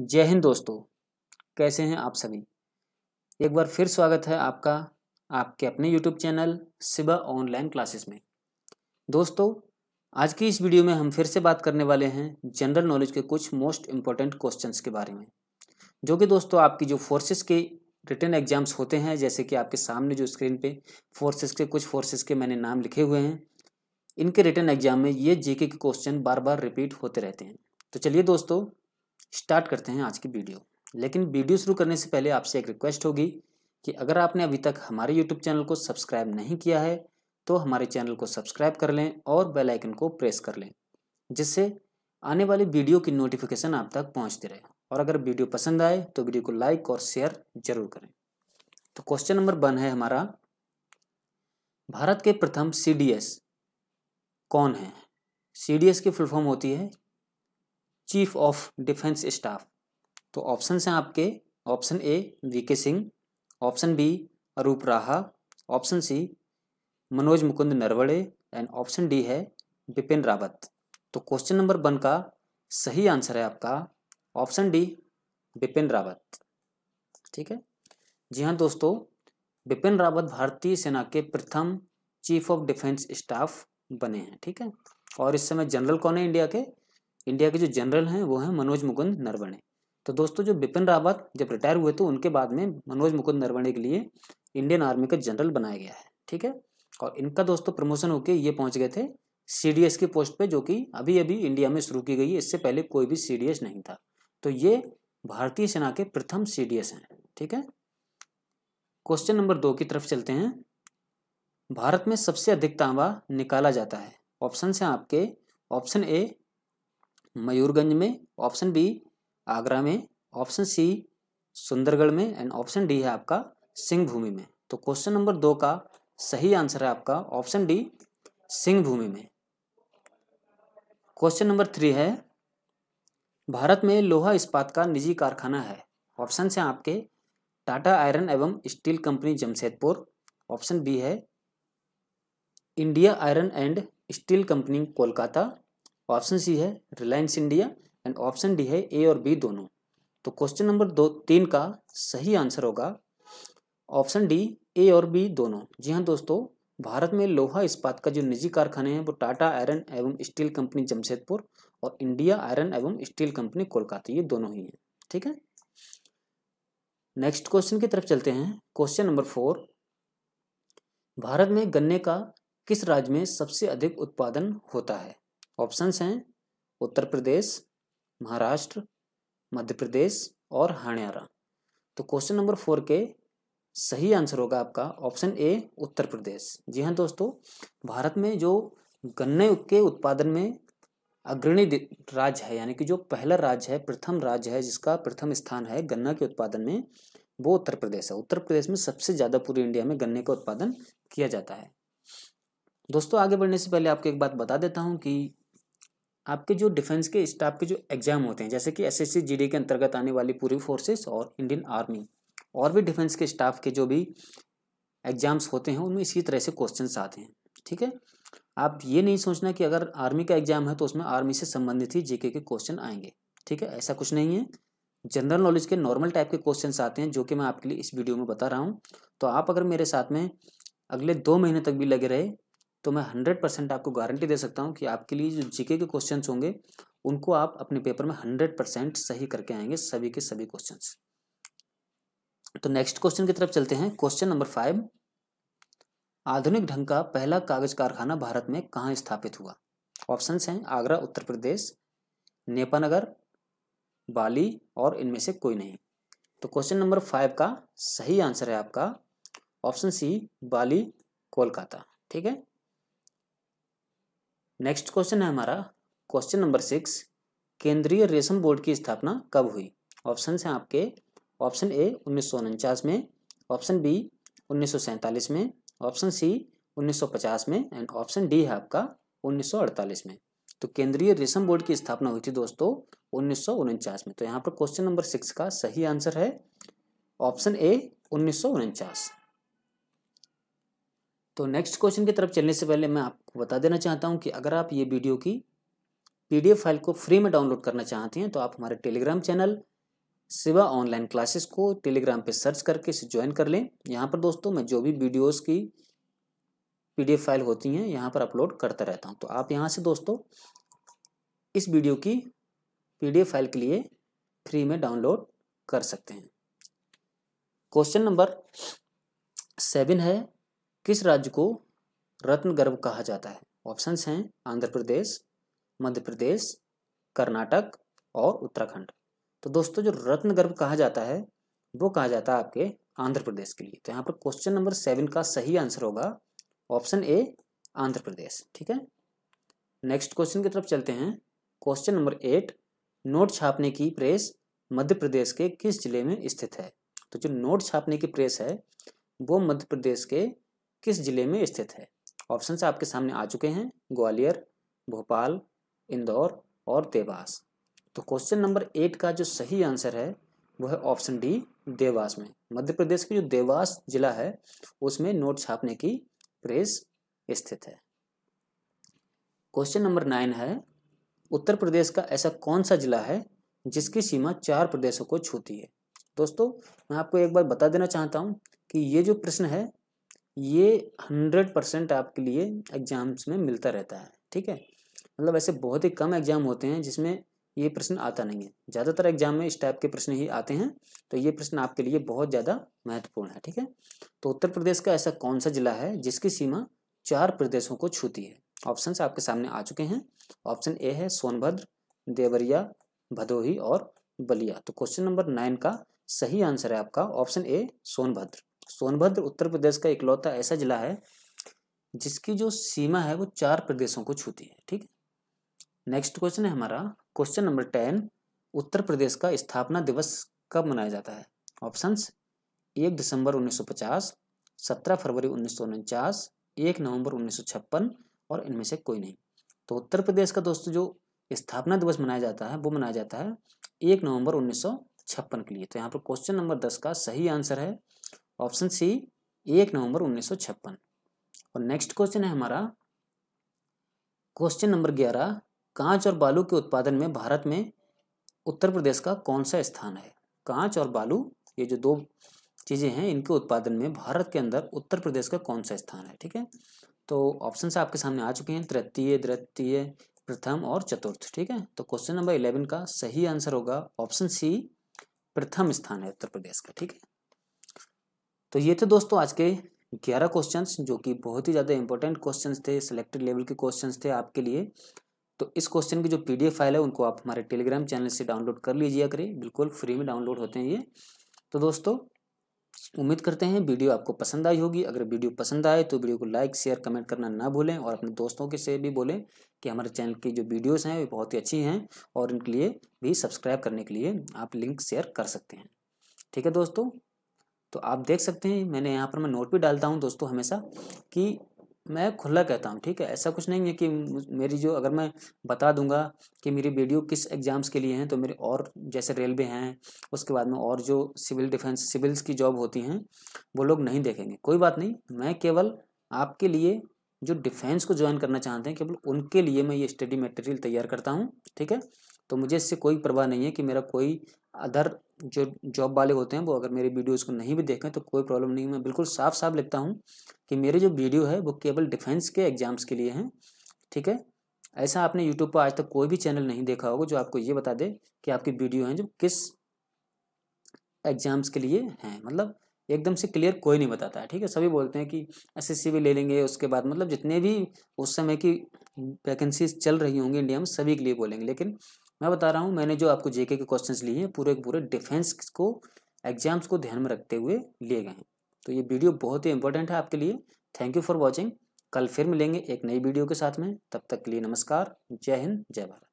जय हिंद दोस्तों कैसे हैं आप सभी एक बार फिर स्वागत है आपका आपके अपने यूट्यूब चैनल सिबा ऑनलाइन क्लासेस में दोस्तों आज की इस वीडियो में हम फिर से बात करने वाले हैं जनरल नॉलेज के कुछ मोस्ट इम्पॉर्टेंट क्वेश्चंस के बारे में जो कि दोस्तों आपकी जो फोर्सेस के रिटर्न एग्जाम्स होते हैं जैसे कि आपके सामने जो स्क्रीन पे फोर्सेस के कुछ फोर्सेस के मैंने नाम लिखे हुए हैं इनके रिटर्न एग्जाम में ये जीके के क्वेश्चन बार बार रिपीट होते रहते हैं तो चलिए दोस्तों स्टार्ट करते हैं आज की वीडियो लेकिन वीडियो शुरू करने से पहले आपसे एक रिक्वेस्ट होगी कि अगर आपने अभी तक हमारे यूट्यूब चैनल को सब्सक्राइब नहीं किया है तो हमारे चैनल को सब्सक्राइब कर लें और बेल आइकन को प्रेस कर लें जिससे आने वाली वीडियो की नोटिफिकेशन आप तक पहुंचती रहे और अगर वीडियो पसंद आए तो वीडियो को लाइक और शेयर जरूर करें तो क्वेश्चन नंबर वन है हमारा भारत के प्रथम सी कौन है सी की फुल फॉर्म होती है चीफ ऑफ डिफेंस स्टाफ तो ऑप्शन हैं आपके ऑप्शन ए वी के Singh option B Arup Raha option C Manoj Mukund Naravane and option D है बिपिन रावत तो क्वेश्चन नंबर वन का सही आंसर है आपका ऑप्शन डी बिपिन रावत ठीक है जी हाँ दोस्तों बिपिन रावत भारतीय सेना के प्रथम चीफ ऑफ डिफेंस स्टाफ बने हैं ठीक है और इस समय जनरल कौन है इंडिया के इंडिया के जो जनरल हैं वो हैं मनोज मुकुंद नरवणे तो दोस्तों जो बिपिन रावत जब रिटायर हुए तो उनके बाद में मनोज मुकुंद नरवणे के लिए इंडियन आर्मी का जनरल बनाया गया है ठीक है और इनका दोस्तों प्रमोशन होकर ये पहुंच गए थे सी की पोस्ट पे जो कि अभी अभी इंडिया में शुरू की गई है इससे पहले कोई भी सी नहीं था तो ये भारतीय सेना के प्रथम सी हैं ठीक है क्वेश्चन नंबर दो की तरफ चलते हैं भारत में सबसे अधिक तांबा निकाला जाता है ऑप्शन हैं आपके ऑप्शन ए मयूरगंज में ऑप्शन बी आगरा में ऑप्शन सी सुंदरगढ़ में एंड ऑप्शन डी है आपका सिंहभूमि में तो क्वेश्चन नंबर दो का सही आंसर है आपका ऑप्शन डी सिंहभूमि में क्वेश्चन नंबर थ्री है भारत में लोहा इस्पात का निजी कारखाना है ऑप्शन है आपके टाटा आयरन एवं steel company Jamshedpur option B है India iron and steel company Kolkata option C है Reliance India and option D है ए और बी दोनों तो क्वेश्चन नंबर दो तीन का सही आंसर होगा ऑप्शन डी ए और बी दोनों जी हाँ दोस्तों भारत में लोहा इस्पात का जो निजी कारखाने हैं वो टाटा आयरन एवं स्टील कंपनी जमशेदपुर और इंडिया आयरन एवं स्टील कंपनी कोलकाता ये दोनों ही हैं ठीक है नेक्स्ट क्वेश्चन की तरफ चलते हैं क्वेश्चन नंबर फोर भारत में गन्ने का किस राज्य में सबसे अधिक उत्पादन होता है ऑप्शंस हैं उत्तर प्रदेश महाराष्ट्र मध्य प्रदेश और हरियाणा तो क्वेश्चन नंबर फोर के सही आंसर होगा आपका ऑप्शन ए उत्तर प्रदेश जी हाँ दोस्तों भारत में जो गन्ने के उत्पादन में अग्रणी राज्य है यानी कि जो पहला राज्य है प्रथम राज्य है जिसका प्रथम स्थान है गन्ना के उत्पादन में वो उत्तर प्रदेश है उत्तर प्रदेश में सबसे ज़्यादा पूरी इंडिया में गन्ने का उत्पादन किया जाता है दोस्तों आगे बढ़ने से पहले आपको एक बात बता देता हूँ कि आपके जो डिफेंस के स्टाफ के जो एग्ज़ाम होते हैं जैसे कि एस एस के अंतर्गत आने वाली पूरी फोर्सेस और इंडियन आर्मी और भी डिफेंस के स्टाफ के जो भी एग्ज़ाम्स होते हैं उनमें इसी तरह से क्वेश्चन आते हैं ठीक है आप ये नहीं सोचना कि अगर आर्मी का एग्ज़ाम है तो उसमें आर्मी से संबंधित ही जीके के क्वेश्चन आएंगे ठीक है ऐसा कुछ नहीं है जनरल नॉलेज के नॉर्मल टाइप के क्वेश्चन आते हैं जो कि मैं आपके लिए इस वीडियो में बता रहा हूँ तो आप अगर मेरे साथ में अगले दो महीने तक भी लगे रहे तो मैं हंड्रेड परसेंट आपको गारंटी दे सकता हूँ कि आपके लिए जो जीके के क्वेश्चन होंगे उनको आप अपने पेपर में हंड्रेड परसेंट सही करके आएंगे सभी के सभी क्वेश्चन तो नेक्स्ट क्वेश्चन की तरफ चलते हैं क्वेश्चन नंबर फाइव आधुनिक ढंग का पहला कागज कारखाना भारत में कहाँ स्थापित हुआ ऑप्शंस हैं आगरा उत्तर प्रदेश नेपानगर बाली और इनमें से कोई नहीं तो क्वेश्चन नंबर फाइव का सही आंसर है आपका ऑप्शन सी बाली कोलकाता ठीक है नेक्स्ट क्वेश्चन है हमारा क्वेश्चन नंबर सिक्स केंद्रीय रेशम बोर्ड की स्थापना कब हुई ऑप्शन हैं आपके ऑप्शन ए उन्नीस में ऑप्शन बी उन्नीस में ऑप्शन सी 1950 में एंड ऑप्शन डी है आपका 1948 में तो केंद्रीय रेशम बोर्ड की स्थापना हुई थी दोस्तों उन्नीस में तो यहाँ पर क्वेश्चन नंबर सिक्स का सही आंसर है ऑप्शन ए उन्नीस तो नेक्स्ट क्वेश्चन की तरफ चलने से पहले मैं आपको बता देना चाहता हूँ कि अगर आप ये वीडियो की पीडीएफ फाइल को फ्री में डाउनलोड करना चाहते हैं तो आप हमारे टेलीग्राम चैनल सिवा ऑनलाइन क्लासेस को टेलीग्राम पे सर्च करके इसे ज्वाइन कर लें यहाँ पर दोस्तों मैं जो भी वीडियोस की पीडीएफ फाइल होती हैं यहाँ पर अपलोड करता रहता हूँ तो आप यहाँ से दोस्तों इस वीडियो की पीडीएफ फाइल के लिए फ्री में डाउनलोड कर सकते हैं क्वेश्चन नंबर सेवन है किस राज्य को रत्न गर्भ कहा जाता है ऑप्शंस हैं आंध्र प्रदेश मध्य प्रदेश कर्नाटक और उत्तराखंड तो दोस्तों जो रत्न गर्भ कहा जाता है वो कहा जाता है आपके आंध्र प्रदेश के लिए तो यहाँ पर क्वेश्चन नंबर सेवन का सही आंसर होगा ऑप्शन ए आंध्र प्रदेश ठीक है नेक्स्ट क्वेश्चन की तरफ चलते हैं क्वेश्चन नंबर एट नोट छापने की प्रेस मध्य प्रदेश के किस जिले में स्थित है तो जो नोट छापने की प्रेस है वो मध्य प्रदेश के किस जिले में स्थित है ऑप्शन आपके सामने आ चुके हैं ग्वालियर भोपाल इंदौर और देवास तो क्वेश्चन नंबर एट का जो सही आंसर है वह ऑप्शन डी देवास में मध्य प्रदेश की जो देवास जिला है उसमें नोट छापने की प्रेस स्थित है क्वेश्चन नंबर नाइन है उत्तर प्रदेश का ऐसा कौन सा जिला है जिसकी सीमा चार प्रदेशों को छूती है दोस्तों मैं आपको एक बार बता देना चाहता हूँ कि ये जो प्रश्न है ये हंड्रेड परसेंट आपके लिए एग्जाम्स में मिलता रहता है ठीक है मतलब ऐसे बहुत ही कम एग्जाम होते हैं जिसमें ये प्रश्न आता नहीं है ज़्यादातर एग्जाम में इस टाइप के प्रश्न ही आते हैं तो ये प्रश्न आपके लिए बहुत ज़्यादा महत्वपूर्ण है ठीक है तो उत्तर प्रदेश का ऐसा कौन सा जिला है जिसकी सीमा चार प्रदेशों को छूती है ऑप्शन आपके सामने आ चुके हैं ऑप्शन ए है सोनभद्र देवरिया भदोही और बलिया तो क्वेश्चन नंबर नाइन का सही आंसर है आपका ऑप्शन ए सोनभद्र सोनभद्र उत्तर प्रदेश का इकलौता ऐसा जिला है जिसकी जो सीमा है वो चार प्रदेशों को छूती है ठीक नेक्स्ट क्वेश्चन है हमारा question number ten Uttar Pradesh का स्थापना दिवस कब मनाया जाता है ऑप्शंस एक दिसंबर 1950, 17 फरवरी उन्नीस एक नवंबर उन्नीस और इनमें से कोई नहीं तो उत्तर प्रदेश का दोस्तों जो स्थापना दिवस मनाया जाता है वो मनाया जाता है एक नवंबर उन्नीस के लिए तो यहाँ पर क्वेश्चन नंबर दस का सही आंसर है ऑप्शन सी एक नवंबर उन्नीस और नेक्स्ट क्वेश्चन है हमारा क्वेश्चन नंबर ग्यारह कांच और बालू के उत्पादन में भारत में उत्तर प्रदेश का कौन सा स्थान है कांच और बालू ये जो दो चीज़ें हैं इनके उत्पादन में भारत के अंदर उत्तर प्रदेश का कौन सा स्थान है ठीक है तो ऑप्शन आपके सामने आ चुके हैं तृतीय द्वितीय प्रथम और चतुर्थ ठीक है तो क्वेश्चन नंबर इलेवन का सही आंसर होगा ऑप्शन सी प्रथम स्थान है उत्तर प्रदेश का ठीक है तो ये थे दोस्तों आज के ग्यारह क्वेश्चंस जो कि बहुत ही ज़्यादा इंपॉर्टेंट क्वेश्चंस थे सिलेक्टेड लेवल के क्वेश्चंस थे आपके लिए तो इस क्वेश्चन की जो पीडीएफ फाइल है उनको आप हमारे टेलीग्राम चैनल से डाउनलोड कर लीजिए करें बिल्कुल फ्री में डाउनलोड होते हैं ये तो दोस्तों उम्मीद करते हैं वीडियो आपको पसंद आई होगी अगर वीडियो पसंद आए तो वीडियो को लाइक शेयर कमेंट करना ना भूलें और अपने दोस्तों के से भी बोलें कि हमारे चैनल की जो वीडियोस हैं वे बहुत ही अच्छी हैं और इनके लिए भी सब्सक्राइब करने के लिए आप लिंक शेयर कर सकते हैं ठीक है दोस्तों तो आप देख सकते हैं मैंने यहाँ पर मैं नोट भी डालता हूँ दोस्तों हमेशा कि मैं खुला कहता हूँ ठीक है ऐसा कुछ नहीं है कि मेरी जो अगर मैं बता दूंगा कि मेरी वीडियो किस एग्ज़ाम्स के लिए हैं तो मेरे और जैसे रेलवे हैं उसके बाद में और जो सिविल डिफेंस सिविल्स की जॉब होती हैं वो लोग नहीं देखेंगे कोई बात नहीं मैं केवल आपके लिए जो डिफेंस को ज्वाइन करना चाहते हैं केवल उनके लिए मैं ये स्टडी मटेरियल तैयार करता हूँ ठीक है तो मुझे इससे कोई परवाह नहीं है कि मेरा कोई अदर जो जॉब वाले होते हैं वो अगर मेरे वीडियोज़ को नहीं भी देखें तो कोई प्रॉब्लम नहीं मैं बिल्कुल साफ साफ लिखता हूँ कि मेरे जो वीडियो है वो केवल डिफेंस के एग्ज़ाम्स के लिए हैं ठीक है ऐसा आपने यूट्यूब पर आज तक कोई भी चैनल नहीं देखा होगा जो आपको ये बता दे कि आपकी वीडियो हैं जो किस एग्ज़ाम्स के लिए हैं मतलब एकदम से क्लियर कोई नहीं बताता है ठीक है सभी बोलते हैं कि एस भी ले लेंगे उसके बाद मतलब जितने भी उस समय की वैकेंसीज चल रही होंगी इंडिया में सभी के लिए बोलेंगे लेकिन मैं बता रहा हूँ मैंने जो आपको जेके के क्वेश्चंस लिए हैं पूरे पूरे डिफेंस को एग्जाम्स को ध्यान में रखते हुए लिए गए हैं तो ये वीडियो बहुत ही इंपॉर्टेंट है आपके लिए थैंक यू फॉर वॉचिंग कल फिर मिलेंगे एक नई वीडियो के साथ में तब तक के लिए नमस्कार जय हिंद जय भारत